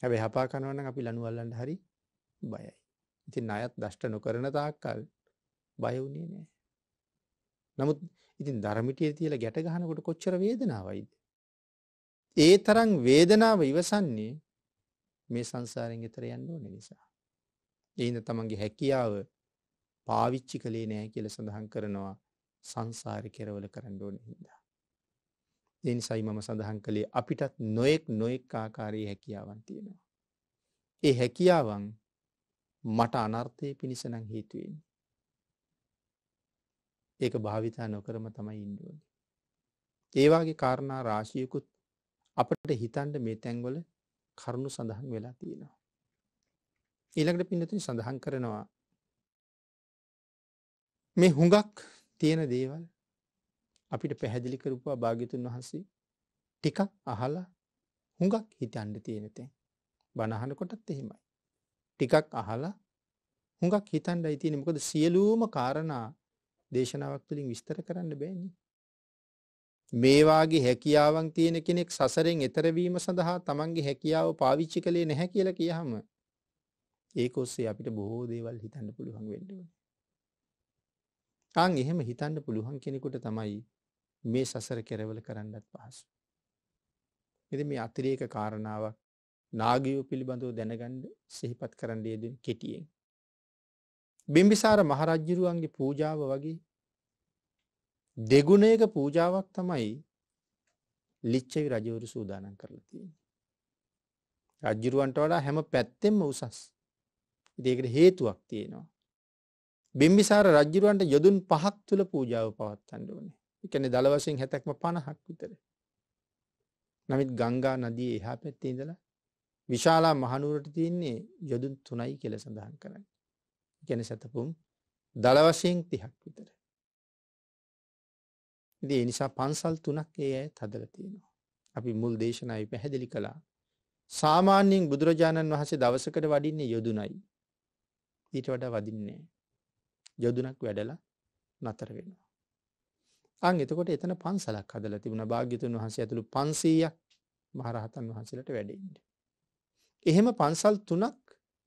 හැබැ හපා කනවන අපි ලනුවල්ලන්ට හරි බයයි. ඉතින් අයත් දෂ්ට නොකරන තාක් කල් බයවුණේ නෑ. නමුත් ඉතින් ධර්මිටිය තියලා ගැට ගහනකොට කොච්චර වේදනාවයිද. ඒ තරම් වේදනාව ඉවසන්නේ මේ සංසාරෙන් එතර යන්න ඕන නිසා. එයින තමන්ගේ හැකියාව පාවිච්චි කළේ නෑ කියල සඳහන් කරනවා සංසාරි කෙරවල කරන්න ඕන හිදා. එනිසයි මම සඳහන් කළේ අපිටත් නොයෙක් නොයෙක් ආකාරයේ හැකියාවන් තියෙනවා. ඒ හැකියාවන් මට අනර්ථය පිණිසනං හේතුවෙන්නේ. ඒක භාවිතා නොකරම තමයි ඉන්ඩුවන. ඒවාගේ කාරණා රාශියකුත් අපට හිතන්ට මේ තැන්වල කරුණු සඳහන් වෙලා තියෙනවා. ඊළඟට පිනතින් සඳහන් කරනවා මේ හුඟක් තියෙන දේවල් අපිට පැහැදිලි කරපුවා භාගිතුන් වහන්සේ ටික අහලා හුඟක් හිතන්ඩ තියෙනතැන් බණහන කොටත් එහෙමයි. ටිකක් අහලා හුඟක් හිතන්ඩ අයිතියෙන මොකද සියලූම කාරණා දේශනාවක් තුළින් විස්තර කරන්න බෑනි. මේවාගේ හැකියාවන් තියෙන කෙනෙක් සසරෙන් එතරවීම සඳහා තමන්ගේ හැකියාව පාවිච්චි කළේ නැහැ කියල කියහම ඒක ඔස්සේ අපිට බොහෝ දේවල් හිතන්න පුළුවන් වෙඩුව. අං එහෙම හිතන්න පුළුවන් කෙනෙකුට තමයි මේ සසර කෙරවල කරන්නත් පහසු. එද මේ අතිරේක කාරණාවක් නාගයෝ පිළිබඳව දැනගණ්ඩ සිහිපත් කරන්න යෙදෙන කෙටියෙන්. බිම්බිසාර මහරජ්ජිරුවන්ගේ පූජාව වගේ දෙගුණයක පූජාවක් තමයි ලිච්චවි රජවරු සූදානන් කරලතිය. රජ්ජිරුවන්ට වඩා හැම පැත්තෙම උසස් ඉදකට හේතුවක් තියෙනවා. බිම්බිසාර රජ්ජිරුවන්ට යොදුන් පහක් තුළ පූජාව පවත්තන්න ඕනේ එකන දළ වශයෙන් හැතැක්ම පණහක් විතර. නමුත් ගංගා නදී එහා පැත්තේ ඉඳලා විශාලා මහනුවරට තියන්නේ යොදුන් තුනයි කෙල සඳහන් කරන්න. ගැන සැතපුම් දළ වශයෙන් තිහක් විතර. දේ නිසා පන්සල් තුනක් ඒ ඇය තදල තියෙනවා. අපි මුල් දේශනයි පැහැදිලි කළා. සාමාන්‍යයෙන් බුදුරජාණන් වහසේ දවසකට වඩින්නේ යොදුනයි. ඊට වඩා වදින්නේ. යොදුනක් වැඩලා නතර වෙනවා. අං එතකොට එතන පන්සලක් හදල තිබුණ භාග්‍යතුන් වහන්සේ ඇතුළු පන්සීයක් මහරහතන් වහන්සලට වැඩෙන්ට. එහෙම පන්සල් තුනක්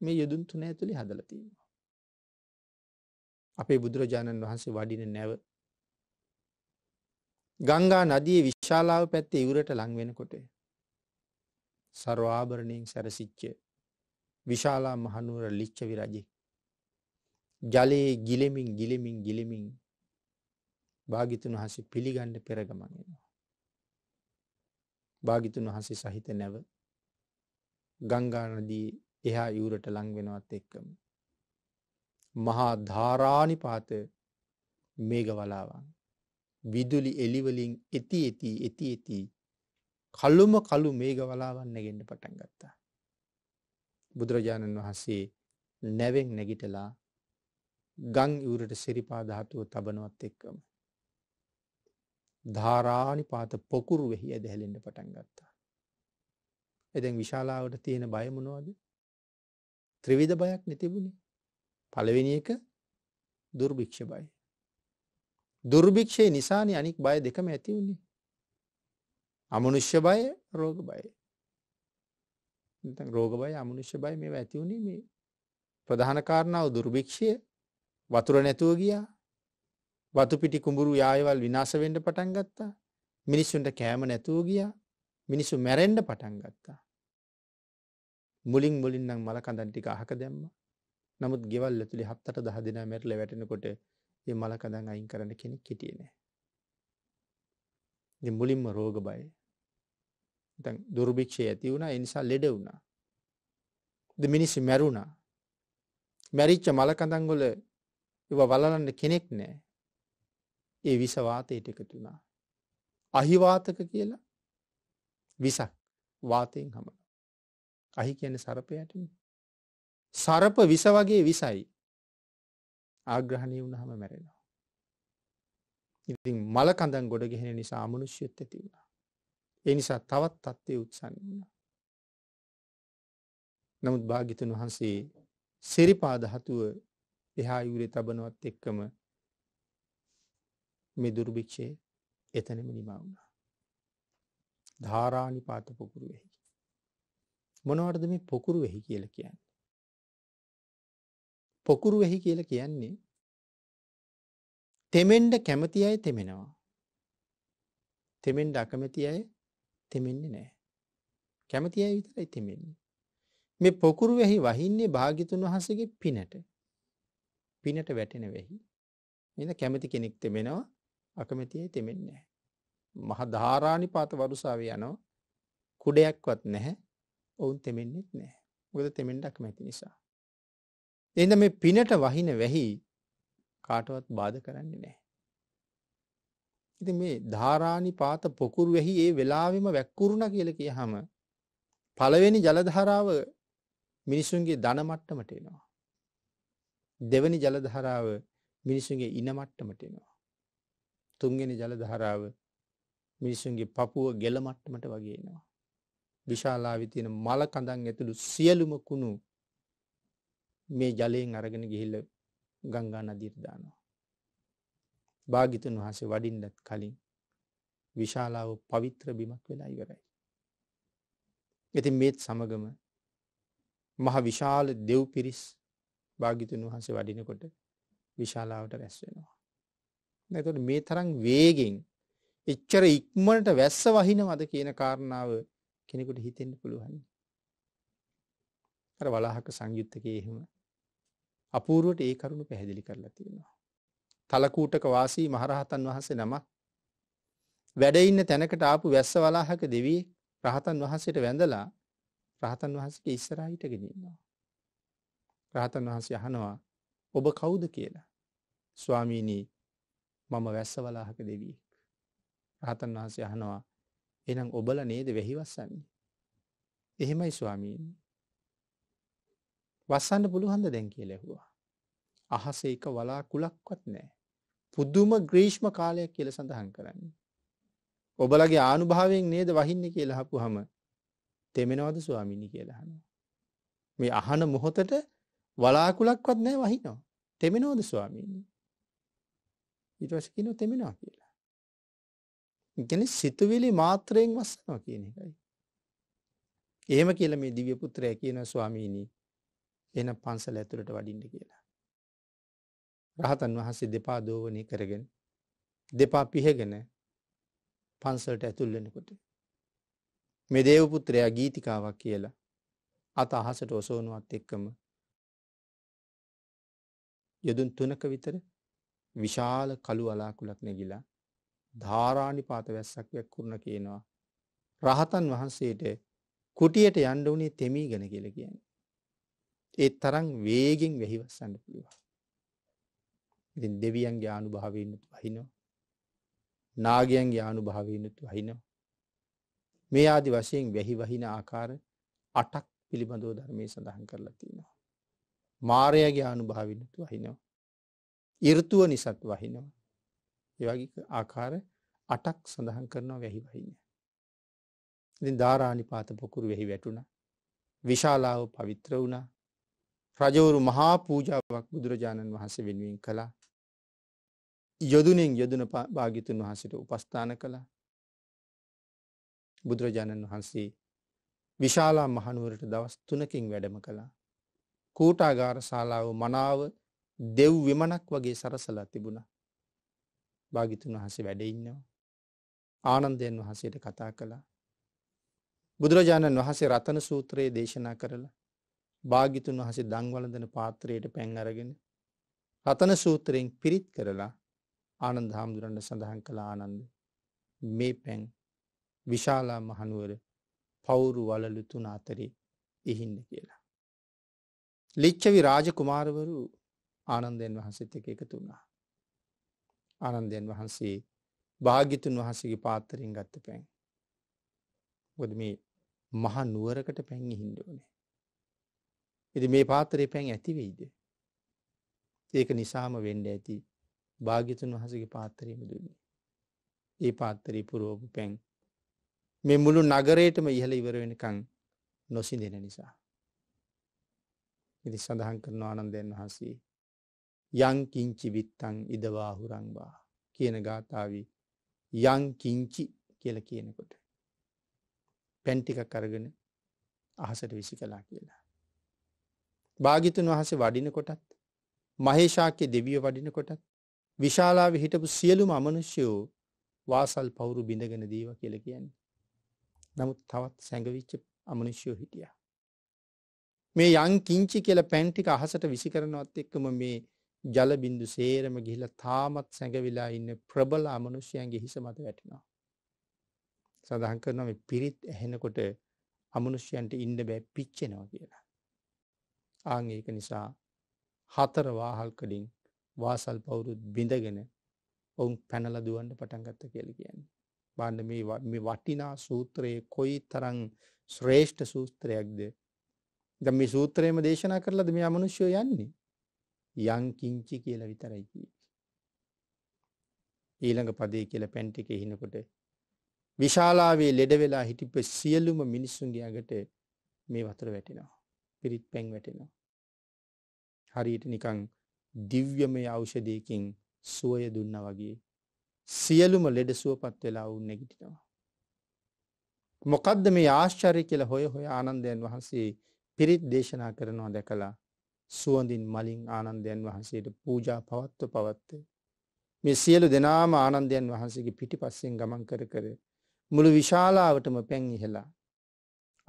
මේ යුදුන් තුන ඇතුළි හදල තියෙනවා. අපේ බුදුරජාණන් වහන්සේ වඩින නැව. ගංගා නදිය විශ්ශාලාව පැත්තේ ඉවුරට ලංවෙනකොට. සරවාභරණයෙන් සැරසිච්ච විශාලා මහනුවර ලිච්ච විරජෙ. ජලයේ ගිලෙමින් ගිලෙමින් ගිලෙමින් භාගිතුන් වහසේ පිළිගණ්ඩ පෙරගමන්ගෙනවා. භාගිතුන් වහසේ සහිත නැව ගංගානදී එහා යුරට ලංවෙනවත් එක්කම. මහා ධාරානිපාත මේගවලාවන්. විදුලි එලිවලින් එති එති එති එති කල්ලුම කලු මේගවලාවන් නැගෙන්ට පටන් ගත්තා. බුදුරජාණන් වහන්සේ නැවෙන් නැගිටලා ගං ඉවුරට සිරිපාදහතුව තබනවත් එක්කම. ධාරානිපාත පොකුරු වෙහි ඇද හැලෙන්ට පටන් ගත්තා. එදැන් විශාලාවට තියෙන බයමනවාද ත්‍රවිධ බයක් නැතිබුණේ පළවෙනි එක දුර්භික්ෂ බය. දුර්භික්ෂය නිසානි අනික් බය දෙකම ඇති වුණේ. අමනුෂ්‍ය බය රෝග බය. රෝග බය අමනුෂ්‍ය බය මේ ඇති වුණේ මේ ප්‍රධාන කාරණාව දුර්භික්ෂය වතුර නැතුව ගියා වතු පිටි කුඹුරු යායවල් විනාශ වෙන්න පටන් ගත්තා මිනිස්සුන්ට කෑම නැතුව ගියා මිනිස්සු මැරෙන්ඩ පටන් ගත්තා මුලින් මුලින් නම් මලකඳන් ටික අහක දැම්මා නමුත් ගෙවල් ඇතුළි හත්තට දහ දෙනා මැරල වැටෙනකොට ඒ මලකදන් අයින් කරන්න කෙනෙක් කෙටියනෑ. මුලින්ම රෝග බය දුර්භික්ෂය ඇති වුණා එනිසා ලෙඩ වුණා. ද මිනිස්සු මැරුණා. මැරිච්ච මලකඳංගොල වලලන්න කෙනෙක් නෑ. ඒ විසවාතයට එකතුනා. අහිවාතක කියලා විසක් වාතයෙන් හමන. අහි කියන සරපයට සරප විස වගේ විසයි ආග්‍රහණය වුණහම මැරෙනවා. ඉතින් මලකඳන් ගොඩ ගෙහෙන නිසා අමනුෂ්‍යත් ඇති වුණා. ඒ නිසා තවත් තත්ත්වය උත්සන්න වුණා. නමුත් භාගිතන් වහන්සේ සිරිපාදහතුව එහා යුරේ තබනවත් එක්කම මේ දුර්භික්ෂය එතනම නිමා වුණා. ධාරානිපාත පොකුරු වෙහි. මොනවටද මේ පොකුරු වෙහි කියල කියන්න. පොකුරු වෙහි කියලා කියන්නේ තෙමෙන්ඩ කැමති අය තෙමෙනවා. තෙමෙන්ඩ අකමැති අය තෙමෙන්නේ නෑ. කැමති අය විතරයි තෙමෙන්නේ. මේ පොකුරු වැහි වහින්නේ භාගිතුන් වහසගේ පිනට පිනට වැටෙන වැහි. එඳ කැමති කෙනෙක් තෙමෙනවා අකමැතියි තෙමෙන්නේ. මහ ධාරාණි පාත වරුසාාව යනෝ කුඩයක්වත් නැහැ ඔවුන් තෙමෙන්න්නෙත් නෑ ගොද තෙමෙන්ඩක් මැති නිසා. එඳ මේ පිනට වහින වැහි කාටවත් බාධ කරන්නේ නෑ. ඉති මේ ධාරාණි පාත පොකුරු වැහි ඒ වෙලාවෙම වැක්කුරුණ කියල කිය හම පළවෙනි ජලධහරාව මිනිසුන්ගේ දනමට්ටමට එනවා. දෙවනි ජලධහරාව මිනිසුන්ගේ ඉනමට්ටමට එනවා. තුන්ගෙන ජලධහරාව මිනිසුන්ගේ පපුුව ගෙලමට්ටමට වගේනවා. විශාලාවිතියෙන මල කඳන් ඇතුළු සියලුම කුණු මේ ජලයෙන් අරගෙන ගිහිල්ල ගංගා නදිර්දානවා. භාගිතුන් වහසේ වඩින්ඩත් කලින් විශාලාව පවිත්‍ර බිමක් වෙලා ඉවරයි. ඇති මේත් සමගම මහ විශාල දෙව් පිරිස් භාගිතුන් වහන්සේ වඩිනකොට විශාලාවට වැැස්වෙනවා. නැතට මේ තරම් වේගෙන් එච්චර ඉක්මනට වැස්ස වහිනවද කියන කාරණාව කෙනෙකුට හිතෙන්ට පුළුවන්. අර වලාහක සංයුත්තක එහෙම අපූරුවට ඒ කරුණු පැහැදිලි කරලා තියෙනවා. තලකූටක වාසී මහරහතන් වහන්සේ නමක් වැඩඉන්න තැනකට ආපු වැස්ස වලාහක දෙවී රහතන් වහන්සේට වැඳලා රහතන් වහන්සට ඉස්සරහිට ගෙනන්නවා. රහතන් වහන්සේ යහනවා ඔබ කවුද කියලා. ස්වාමීණී මම වැස්ස වලාහක දෙවියෙක්. රහතන් වහන්සේ යහනවා එනම් ඔබල නේද වැහිවස්සන්නේ. එහෙමයි ස්වාමීණී වස්සන්න පුළුහන්ද දැන් කිය ලැහවා. අහස එක වලා කුලක්වත් නෑ. පුද්දුම ග්‍රීෂ්ම කාලයක් කියල සඳහන් කරන්න. ඔබලගේ ආනුභාවයෙන් නේද වහින්න කියලහපු හම තෙමෙනවද ස්වාමිණි කියලහන. මේ අහන මොහොතට වලාකුලක්වත් නෑ වහිනෝ. තෙමෙනෝද ස්වාමීණි. ඉටවශකිනො තෙමෙනවා කියලා. ගැන සිතුවිලි මාත්‍රයෙන් වස්සනවා කියන එකයි. ඒම කියල මේ දිව්‍යපුත්‍රය කියන ස්වාමීණී එන පන්සල ඇතුළට වඩින්ඩ කියලා. රහතන් වහන්සේ දෙපා දෝවනය කරගෙන දෙපා පිහගෙන පන්සලට ඇතුල්ලෙනකොට. මෙ දේවපුත්‍රයා ගීතිකාවක් කියලා අත අහසට ඔසෝනුවත් එක්කම යොදුන් තුනක විතර විශාල කළු අලාකුලක් නැගිලා ධාරාණි පාත වැස්සක් වැක්කුරණ කියනවා. රහතන් වහන්සේට කුටියට යන්ඩ වනේ තෙමී ගැන කියල කියන්නේ. ඒ තරම් වේගෙන් වෙහිවස්සන්න පුළුවන්. ඉතින් දෙවියන්ගේ ආනුභාවයනුත් වහිනවා. නාගයන්ගේ ආනුභාවයනුත් වහිනවා. මේ ආදි වශයෙන් වැහි වහින ආකාර අටක් පිළිබඳව ධර්මය සඳහන් කරලා තියෙනවා. මාරයගේ ආනුභාවිනතු වහිනවා. ඉරතුව නිසත් වහිනවා. ඒවගේ ආකාර අටක් සඳහන් කරනවා වැහි වහින. ඉතින් ධාරානිපාත පොකුරු වෙහි වැටුණ. විශාලාව පවිත්‍ර වුණා රජවරු මහා පූජාවක් බුදුරජාණන් වහන්සේ වෙනුවෙන් කළා. යොදුනෙන් යොදන භාගිතුන් වහන්සට උපස්ථාන කළා. බුදුරජාණන් වහන්සේ විශාලා මහනුවරට දවස් තුනකින් වැඩම කළා. කූටාගාර ශාලාව මනාව දෙව් විමනක් වගේ සරසලා තිබුණ. භාගිතුන් වහසේ වැඩඉන්නවා. ආනන්දයන් වහසයට කතා කළා. බුදුරජාණන් වහසේ රතන සූත්‍රයේ දේශනා කරලා භාගිතුන් වහසේ දංවලඳන පාත්‍රයට පැන් අරගෙන රතන සූත්‍රයෙන් පිරිත් කරලා ආනන්ද හාමුදුරන්ට සඳහන් කළ ආනන්ද මේ පැන් විශාලා මහනුවර පවුරු වලලු තුන අතරේ එහින්න කියලා. ලිච්චවි රාජ කුමාරවරු ආනන්දයන් වහන්සේත් එක එකතු වුණා. ආනන්දයන් වහන්සේ භාගිතුන් වහන්සේගේ පාත්තරින් ගත්ත පැන්. ගොද මේ මහ නුවරකට පැන් හින්ඩෝනේ. එති මේ පාතරය පැන් ඇතිවෙයිද. ඒක නිසාම වෙන්ඩ ඇති භාගිතුන් වහසගේ පාත්තරයම දුන්නේ. ඒ පාත්තරී පුරෝපු පැන් මෙ මුළු නගරයටම ඉහල ඉවරවෙනකං නොසි දෙන නිසා. ඉදි සඳහන් කරන ආනන්දයන් වහන්සේ යංකිංචි විත්තං ඉදවාහුරංවා කියන ගාථාවී යංකිංචි කියල කියනකොට පැන්ටික කරගෙන අහසට විසි කලා කියලා. භාගිතුන් වහසේ වඩිනකොටත් මහේෂාක්‍ය දෙවිය වඩිනකොටත් විශාලාව හිටපු සියලුම අමනුෂ්‍යයෝ වාසල් පවුරු බිඳගෙන දීව කියල කියන්නේ. නමුත් තවත් සැඟවිච්ච අමනුෂ්‍යයෝ හිටිය. මේ යං කිංචි කියල පැන්ටික අහසට විසි කරනවත් එක්කම මේ ජලබින්දු සේරම ගිහිල තාමත් සැඟවිලා ඉන්න ප්‍රබල අමනුෂ්‍යයන්ගේ හිස මත වැටිනවා. සඳහන් කරනම පිරිත් ඇහෙනකොට අමනුෂ්‍යයන්ට ඉන්න බෑ පිච්චෙනවා කියලා. ආං ඒක නිසා හතර වාහල්කඩින් වාසල් පවුරුත් බිඳගෙන ඔවුන් පැනල දුවන්ට පටන්ගත්ත කියල කියන්නේ. බන්න මේ වටිනා සූත්‍රයේ කොයි තරං ශ්‍රේෂ්ඨ සූත්‍රයක්ද. ද මේ සූත්‍රයේම දේශනා කරලද මේ අමනුෂ්‍යය යන්නේ. යංකිංචි කියල විතරයි. ඊළඟ පදේ කියල පැන්ටික හිනකොට. විශාලාවේ ලෙඩවෙලා හිටිප සියලුම මිනිස්සුන්ගේ අගට මේ වතුර වැටිනවා. පිරිත් පැන් වැටෙනවා. හරියට නිකං දිව්‍යමය ඖෂධයකින් සුවය දුන්නා වගේ සියලුම ලෙඩ සුවපත් වෙලා වුන් නැගිටිනවා. මොකද්ද මේ ආශ්චර්ය කියලා හොය හොය ආනන්දයන් වහන්සේ පිරිත් දේශනා කරනවා දැකලා සුවඳින් මලින් ආනන්දයන් වහන්සේට පූජා පවත්ව පවත්ත. මේ සියලු දෙනාම ආනන්දයන් වහන්සේගේ පිටිපස්සෙන් ගමන් කර කර මුළු විශාලාවටම පැන් ඉහලා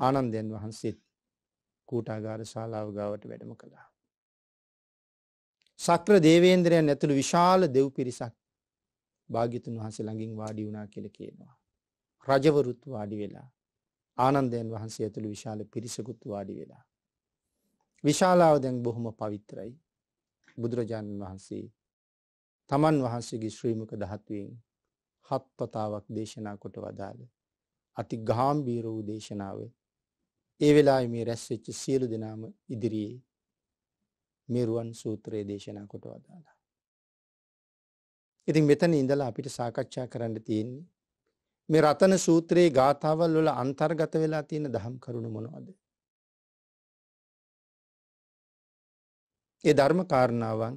ආනන්දයන් වහන්සේත් කූටාගාර ශාලාව ගාවට වැඩම කළා. සක්‍ර දේවේන්ද්‍රයන් ඇතුළු විශාල දෙව් පිරිසක් භාගිතුන් වහන්සේ ළඟින් වාඩි වුණා කියල කියනවා. රජවරුත් වාඩි වෙලා ආනන්දයන් වහන්සේ ඇතුළු විශාල පිරිසකුත් වාඩි වෙලා. විශාලාව දැන් බොහොම පවිත්‍රයි බුදුරජාණන් වහන්සේ තමන් වහන්සේගේ ශ්‍රීමක දහත්වෙන් හත් පතාවක් දේශනා කොට වදාළ අති ගාම්බීර වූ දේශනාව ඒ වෙලා මේ රැස්වෙච්ච සියලු දෙනාම ඉදිරියේ මේ රුවන් සූත්‍රයේ දේශනා කොට වදාලා. ඉතින් මෙතන ඉඳලා අපිට සාකච්ඡා කරන්න තියෙන්නේ මේ රතන සූත්‍රයේ ගාථාවල් වල අන්තර්ගත වෙලා තියෙන දහම් කරුණ මොනවද? ඒ ධර්ම කාරණාවන්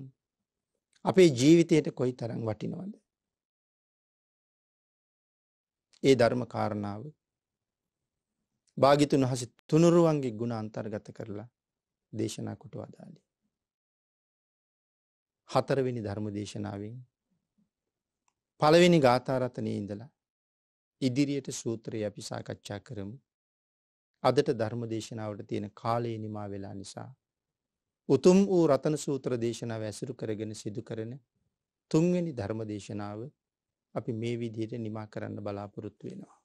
අපේ ජීවිතයට කොයි තරම් වටිනවද? ඒ ධර්ම කාරණාව භාගිතුන් හස තුනුරුවන්ගේ ගුණ අන්තර්ගත කරලා දේශනා කොට වදාලි. හතරවෙනි ධර්ම දේශනාවෙන් පළවෙනි ගාථාරතනය ඉඳලා ඉදිරියට සූත්‍රයේ අපි සාකච්ඡා කරමු අදට ධර්ම දේශනාවට තියෙන කාලයේ නිමා වෙලා නිසා උතුම් වූ රතන සූත්‍ර දේශනාව ඇසුරු කරගෙන සිදු කරන තුන්වෙනි ධර්ම දේශනාව අපි මේ විදියට නිමා කරන්න බලාපොරොත්තු වෙනවා